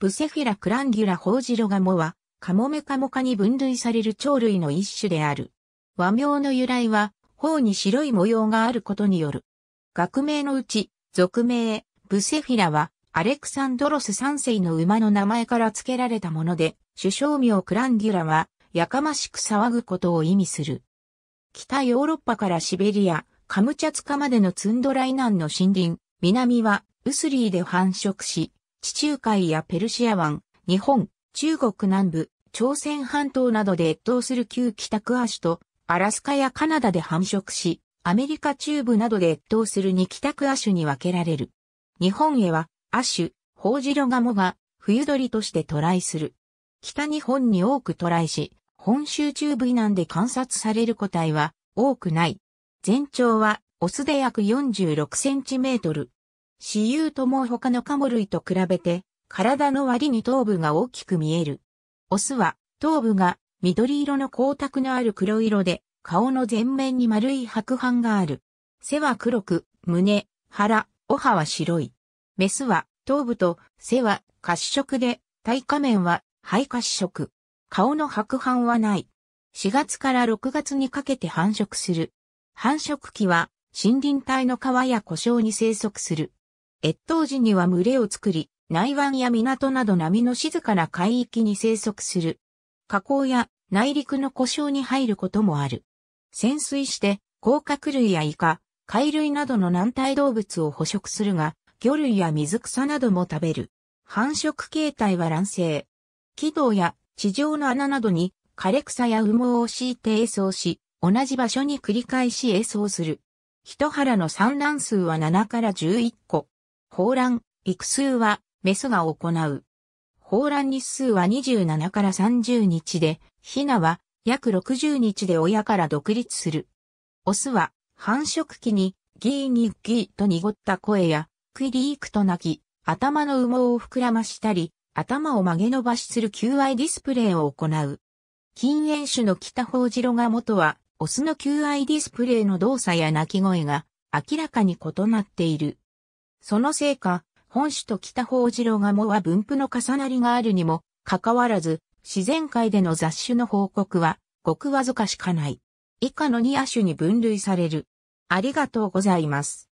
ブセフィラ・クランギュラ・ホウジロガモは、カモメカモカに分類される鳥類の一種である。和名の由来は、頬に白い模様があることによる。学名のうち、俗名、ブセフィラは、アレクサンドロス3世の馬の名前から付けられたもので、首相名クランギュラは、やかましく騒ぐことを意味する。北ヨーロッパからシベリア、カムチャツカまでのツンドライナンの森林、南はウスリーで繁殖し、地中海やペルシア湾、日本、中国南部、朝鮮半島などで越冬する旧北区アシと、アラスカやカナダで繁殖し、アメリカ中部などで越冬する二北区アシに分けられる。日本へは、アシュ、ホウジロガモが、冬鳥として渡来する。北日本に多く渡来し、本州中部以南で観察される個体は多くない。全長はオスで約46センチメートル、雌雄とも他のカモ類と比べて、体の割に頭部が大きく見える。オスは、頭部が緑色の光沢のある黒色で、顔の前面に丸い白斑がある。背は黒く、胸、腹、お歯は白い。メスは、頭部と背は褐色で、体下面は肺褐色。顔の白斑はない。4月から6月にかけて繁殖する。繁殖期は森林帯の川や湖沼に生息する。越冬時には群れを作り、内湾や港など波の静かな海域に生息する。河口や内陸の故障に入ることもある。潜水して、甲殻類やイカ、貝類などの軟体動物を捕食するが、魚類や水草なども食べる。繁殖形態は卵生。軌道や地上の穴などに枯れ草や羽毛を敷いて栄装し、同じ場所に繰り返し栄装する。一腹の産卵数は7から11個。抱卵、育数は、メスが行う。抱卵日数は27から30日で、ヒナは約60日で親から独立する。オスは繁殖期にギーニッギーと濁った声やクリークと鳴き、頭の羽毛を膨らましたり、頭を曲げ伸ばしする求愛ディスプレイを行う。禁煙種の北方ジ郎が、元は、オスの求愛ディスプレイの動作や鳴き声が明らかに異なっている。そのせいか、本種と北方次郎がもは分布の重なりがあるにも、かかわらず、自然界での雑種の報告は、ごくわずかしかない。以下の2野種に分類される。ありがとうございます。